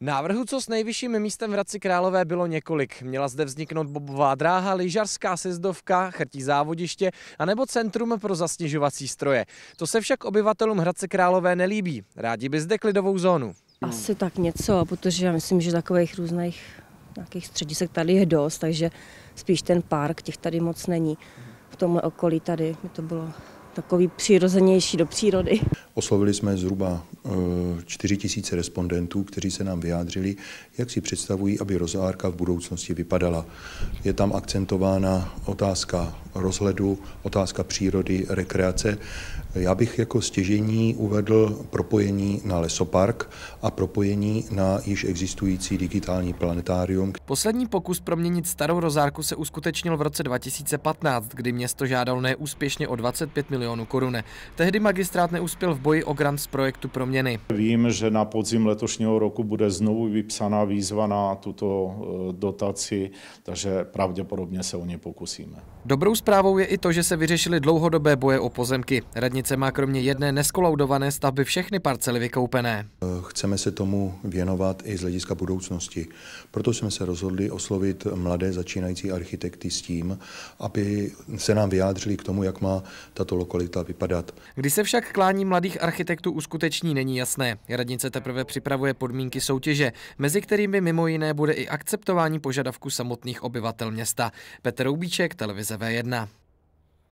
Návrhu, co s nejvyšším místem v Hradci Králové, bylo několik. Měla zde vzniknout bobová dráha, lyžařská sezdovka, chrtí závodiště a nebo centrum pro zasněžovací stroje. To se však obyvatelům Hradce Králové nelíbí. Rádi by zde klidovou zónu. Asi tak něco, protože já myslím, že takových různých nějakých středisek tady je dost, takže spíš ten park, těch tady moc není. V tomhle okolí tady by to bylo takový přirozenější do přírody. Oslovili jsme zhruba 4 tisíce respondentů, kteří se nám vyjádřili, jak si představují, aby rozárka v budoucnosti vypadala. Je tam akcentována otázka rozhledu, otázka přírody, rekreace. Já bych jako stěžení uvedl propojení na lesopark a propojení na již existující digitální planetárium. Poslední pokus proměnit starou rozárku se uskutečnil v roce 2015, kdy město žádalo neúspěšně o 25 milionů korun. Tehdy magistrát neuspěl v boji o grant z projektu Proměnit změny. Vím, že na podzim letošního roku bude znovu vypsaná výzva na tuto eh, dotaci, takže pravděpodobně se o ně pokusíme. Dobrou zprávou je i to, že se vyřešily dlouhodobé boje o pozemky. Radnice má kromě jedné neskolaudované stavby všechny parcely vykoupené. Eh, chceme se tomu věnovat i z hlediska budoucnosti. Proto jsme se rozhodli oslovit mladé začínající architekty s tím, aby se nám vyjádřili k tomu, jak má tato lokalita vypadat. Když se však klání mladých architektů uskuteční, není není jasné. Radnice teprve připravuje podmínky soutěže, mezi kterými mimo jiné bude i akceptování požadavku samotných obyvatel města. Petr Roubíček, televize V1.